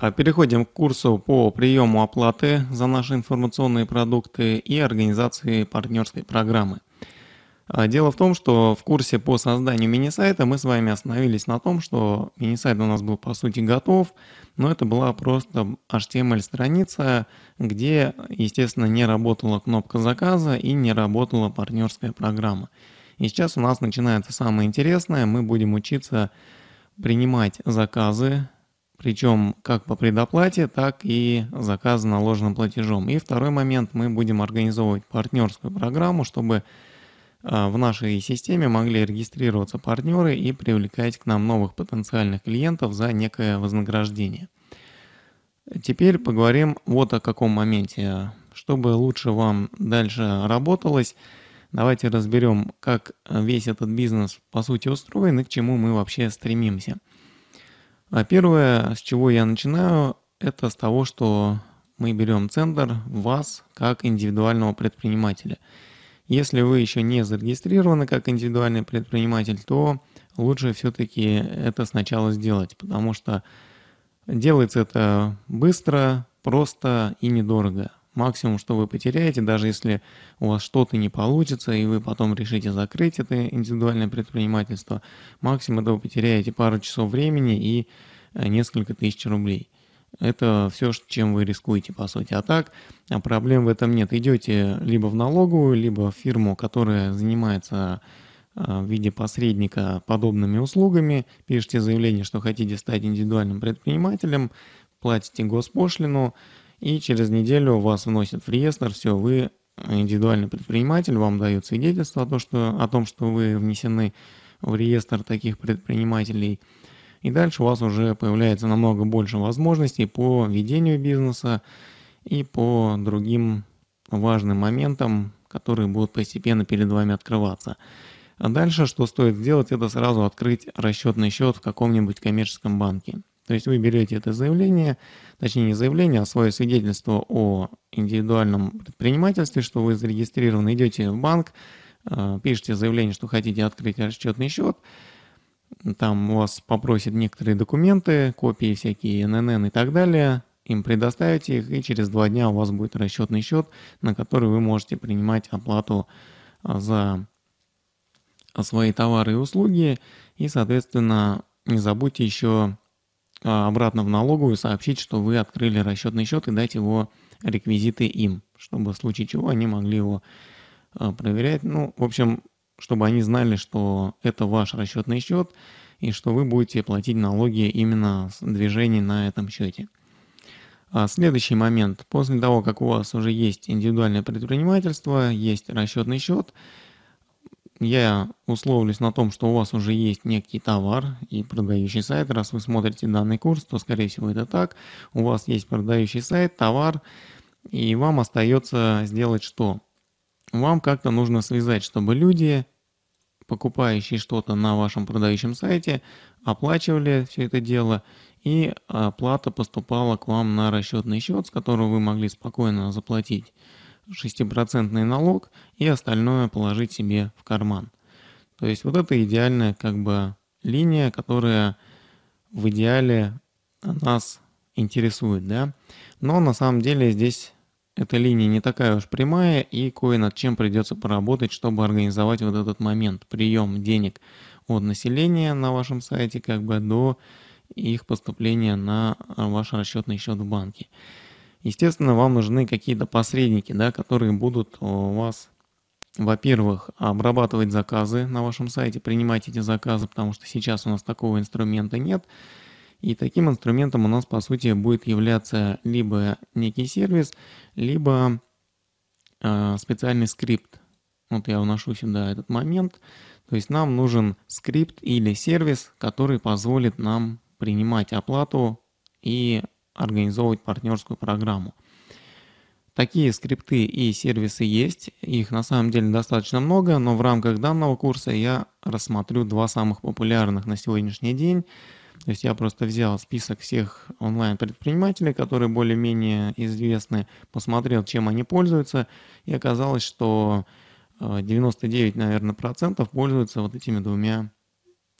А, переходим к курсу по приему оплаты за наши информационные продукты и организации партнерской программы. А, дело в том, что в курсе по созданию мини-сайта мы с вами остановились на том, что мини-сайт у нас был по сути готов, но это была просто HTML-страница, где, естественно, не работала кнопка заказа и не работала партнерская программа. И сейчас у нас начинается самое интересное, мы будем учиться принимать заказы причем как по предоплате, так и заказа наложенным платежом. И второй момент, мы будем организовывать партнерскую программу, чтобы а, в нашей системе могли регистрироваться партнеры и привлекать к нам новых потенциальных клиентов за некое вознаграждение. Теперь поговорим вот о каком моменте. Чтобы лучше вам дальше работалось, давайте разберем, как весь этот бизнес по сути устроен и к чему мы вообще стремимся – а первое, с чего я начинаю, это с того, что мы берем центр вас как индивидуального предпринимателя. Если вы еще не зарегистрированы как индивидуальный предприниматель, то лучше все-таки это сначала сделать, потому что делается это быстро, просто и недорого. Максимум, что вы потеряете, даже если у вас что-то не получится, и вы потом решите закрыть это индивидуальное предпринимательство, максимум это вы потеряете пару часов времени и э, несколько тысяч рублей. Это все, чем вы рискуете, по сути. А так, а проблем в этом нет. Идете либо в налоговую, либо в фирму, которая занимается э, в виде посредника подобными услугами, пишите заявление, что хотите стать индивидуальным предпринимателем, платите госпошлину, и через неделю вас вносят в реестр, все, вы э, индивидуальный предприниматель, вам дают свидетельство о том, что, о том, что вы внесены в реестр таких предпринимателей. И дальше у вас уже появляется намного больше возможностей по ведению бизнеса и по другим важным моментам, которые будут постепенно перед вами открываться. А дальше, что стоит сделать, это сразу открыть расчетный счет в каком-нибудь коммерческом банке. То есть вы берете это заявление, точнее не заявление, а свое свидетельство о индивидуальном предпринимательстве, что вы зарегистрированы, идете в банк, э, пишете заявление, что хотите открыть расчетный счет, там вас попросят некоторые документы, копии всякие, ННН и так далее, им предоставите их, и через два дня у вас будет расчетный счет, на который вы можете принимать оплату э, за свои товары и услуги, и, соответственно, не забудьте еще а, обратно в налоговую сообщить, что вы открыли расчетный счет и дать его реквизиты им, чтобы в случае чего они могли его а, проверять. Ну, в общем, чтобы они знали, что это ваш расчетный счет и что вы будете платить налоги именно с движений на этом счете. А, следующий момент. После того, как у вас уже есть индивидуальное предпринимательство, есть расчетный счет, я условлюсь на том, что у вас уже есть некий товар и продающий сайт. Раз вы смотрите данный курс, то, скорее всего, это так. У вас есть продающий сайт, товар, и вам остается сделать что? Вам как-то нужно связать, чтобы люди, покупающие что-то на вашем продающем сайте, оплачивали все это дело, и оплата поступала к вам на расчетный счет, с которого вы могли спокойно заплатить. 6% налог и остальное положить себе в карман. То есть вот это идеальная как бы линия, которая в идеале нас интересует, да. Но на самом деле здесь эта линия не такая уж прямая, и кое над чем придется поработать, чтобы организовать вот этот момент, прием денег от населения на вашем сайте как бы до их поступления на ваш расчетный счет в банке. Естественно, вам нужны какие-то посредники, да, которые будут у э, вас, во-первых, обрабатывать заказы на вашем сайте, принимать эти заказы, потому что сейчас у нас такого инструмента нет. И таким инструментом у нас, по сути, будет являться либо некий сервис, либо э, специальный скрипт. Вот я вношу сюда этот момент. То есть нам нужен скрипт или сервис, который позволит нам принимать оплату и организовывать партнерскую программу. Такие скрипты и сервисы есть, их на самом деле достаточно много, но в рамках данного курса я рассмотрю два самых популярных на сегодняшний день. То есть я просто взял список всех онлайн-предпринимателей, которые более-менее известны, посмотрел, чем они пользуются, и оказалось, что 99, э, наверное, процентов пользуются вот этими двумя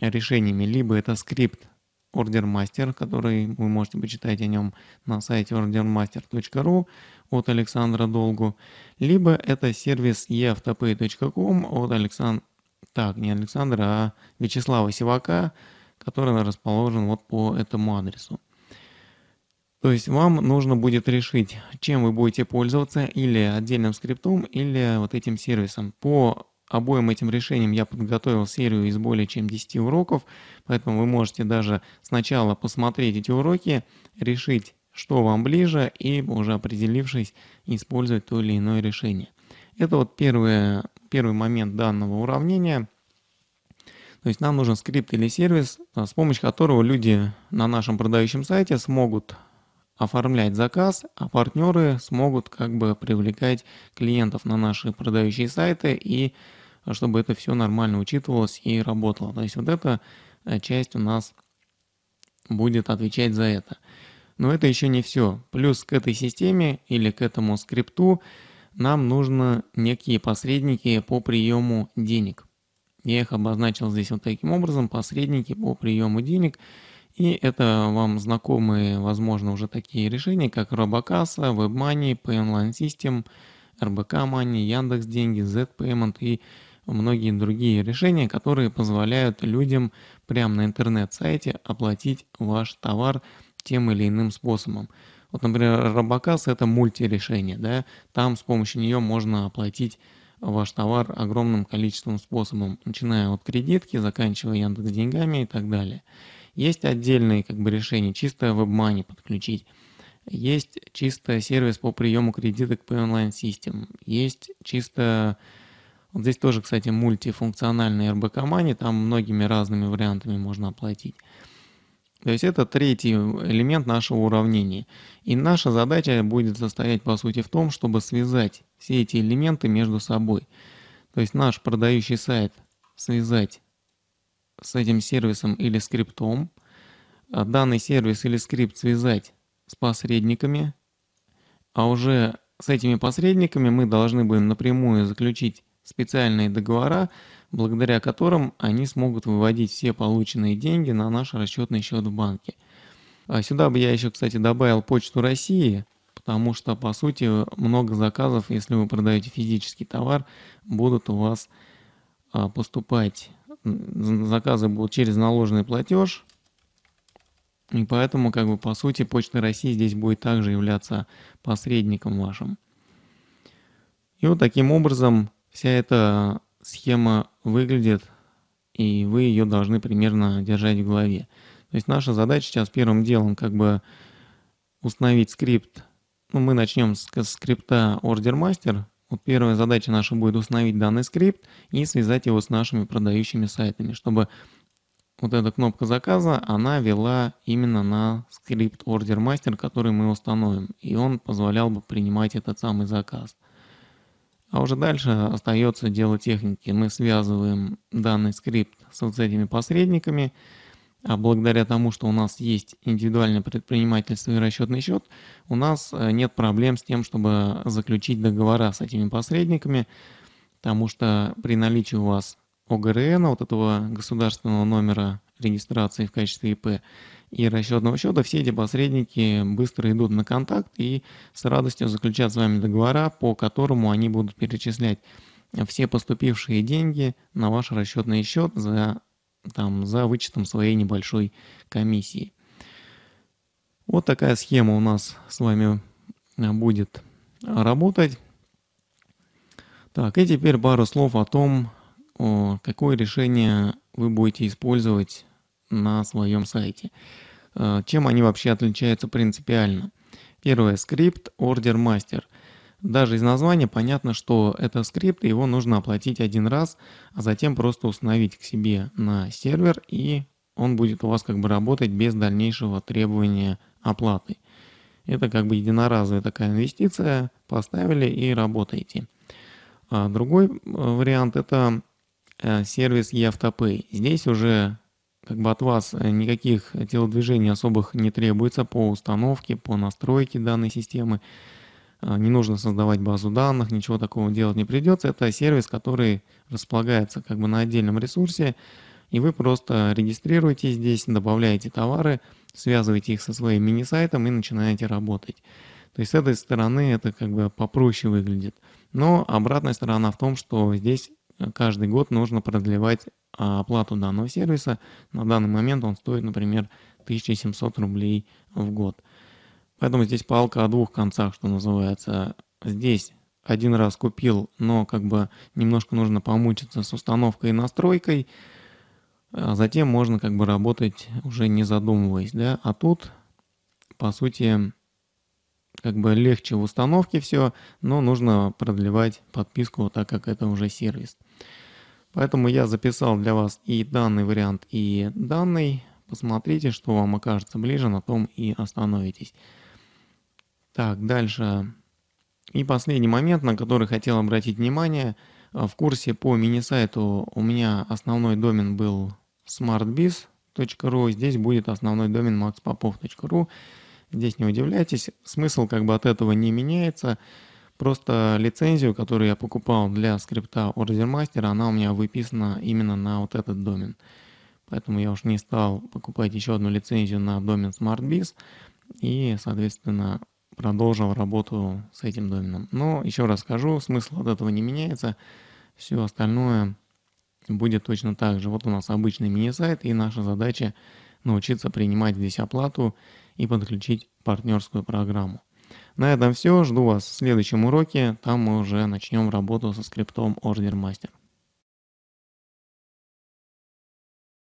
решениями. Либо это скрипт ордермастер, который вы можете почитать о нем на сайте ordermaster.ru от Александра Долгу, либо это сервис eautopay.com от Александра, так, не Александра, а Вячеслава Сивака, который расположен вот по этому адресу. То есть вам нужно будет решить, чем вы будете пользоваться, или отдельным скриптом, или вот этим сервисом. По обоим этим решениям я подготовил серию из более чем 10 уроков, поэтому вы можете даже сначала посмотреть эти уроки, решить, что вам ближе, и уже определившись, использовать то или иное решение. Это вот первое, первый момент данного уравнения. То есть нам нужен скрипт или сервис, с помощью которого люди на нашем продающем сайте смогут оформлять заказ, а партнеры смогут как бы привлекать клиентов на наши продающие сайты и э, чтобы это все нормально учитывалось и работало. То есть вот эта э, часть у нас будет отвечать за это. Но это еще не все. Плюс к этой системе или к этому скрипту нам нужно некие посредники по приему денег. Я их обозначил здесь вот таким образом, посредники по приему денег – и это вам знакомые, возможно, уже такие решения, как Робокасса, WebMoney, PayOnline System, RBK Money, Яндекс.Деньги, Z-Payment и многие другие решения, которые позволяют людям прямо на интернет-сайте оплатить ваш товар тем или иным способом. Вот, например, Робокасса – это мультирешение, да, там с помощью нее можно оплатить ваш товар огромным количеством способом, начиная от кредитки, заканчивая Яндекс деньгами и так далее. Есть отдельные как бы, решения, чисто WebMoney подключить. Есть чисто сервис по приему кредита по онлайн online Есть чисто... Вот здесь тоже, кстати, мультифункциональный РБК Money, там многими разными вариантами можно оплатить. То есть это третий элемент нашего уравнения. И наша задача будет состоять, по сути, в том, чтобы связать все эти элементы между собой. То есть наш продающий сайт связать с этим сервисом или скриптом, а, данный сервис или скрипт связать с посредниками, а уже с этими посредниками мы должны будем напрямую заключить специальные договора, благодаря которым они смогут выводить все полученные деньги на наш расчетный счет в банке. А, сюда бы я еще, кстати, добавил Почту России, потому что, по сути, много заказов, если вы продаете физический товар, будут у вас а, поступать заказы будут через наложенный платеж. И поэтому, как бы, по сути, Почта России здесь будет также являться посредником вашим. И вот таким образом вся эта схема выглядит, и вы ее должны примерно держать в голове. То есть наша задача сейчас первым делом как бы установить скрипт. Ну, мы начнем с скрипта Order Master, вот первая задача наша будет установить данный скрипт и связать его с нашими продающими сайтами, чтобы вот эта кнопка заказа, она вела именно на скрипт Order Master, который мы установим, и он позволял бы принимать этот самый заказ. А уже дальше остается дело техники. Мы связываем данный скрипт с вот этими посредниками, а благодаря тому, что у нас есть индивидуальное предпринимательство и расчетный счет, у нас э, нет проблем с тем, чтобы заключить договора с этими посредниками, потому что при наличии у вас ОГРН, вот этого государственного номера регистрации в качестве ИП и расчетного счета, все эти посредники быстро идут на контакт и с радостью заключат с вами договора, по которому они будут перечислять все поступившие деньги на ваш расчетный счет за там, за вычетом своей небольшой комиссии. Вот такая схема у нас с вами а, будет работать. Так, и теперь пару слов о том, какое решение вы будете использовать на своем сайте. Э, чем они вообще отличаются принципиально? Первое, скрипт Order Master – даже из названия понятно, что это скрипт, и его нужно оплатить один раз, а затем просто установить к себе на сервер, и он будет у вас как бы работать без дальнейшего требования оплаты. Это как бы единоразовая такая инвестиция, поставили и работаете. А другой э, вариант это э, сервис eAutoPay. Здесь уже как бы от вас э, никаких телодвижений особых не требуется по установке, по настройке данной системы. Э, не нужно создавать базу данных, ничего такого делать не придется. Это сервис, который располагается как бы на отдельном ресурсе, и вы просто регистрируете здесь, добавляете товары, связываете их со своим мини-сайтом и начинаете работать. То есть с этой стороны это как бы попроще выглядит. Но обратная сторона в том, что здесь э, каждый год нужно продлевать а, оплату данного сервиса. На данный момент он стоит, например, 1700 рублей в год. Поэтому здесь палка о двух концах, что называется. Здесь один раз купил, но как бы немножко нужно помучиться с установкой и настройкой. А затем можно как бы работать уже не задумываясь, да. А тут, по сути, как бы легче в установке все, но нужно продлевать подписку, так как это уже сервис. Поэтому я записал для вас и данный вариант, и данный. Посмотрите, что вам окажется ближе, на том и остановитесь. Так, дальше. И последний момент, на который хотел обратить внимание. Э, в курсе по мини-сайту у меня основной домен был smartbiz.ru, здесь будет основной домен maxpopov.ru. Здесь не удивляйтесь, смысл как бы от этого не меняется. Просто лицензию, которую я покупал для скрипта OrderMaster, она у меня выписана именно на вот этот домен. Поэтому я уж не стал покупать еще одну лицензию на домен SmartBiz. И, соответственно, продолжил работу с этим доменом. Но еще раз скажу, смысл от этого не меняется. Все остальное будет точно так же. Вот у нас обычный мини-сайт, и наша задача научиться принимать здесь оплату и подключить партнерскую программу. На этом все. Жду вас в следующем уроке. Там мы уже начнем работу со скриптом Order Master.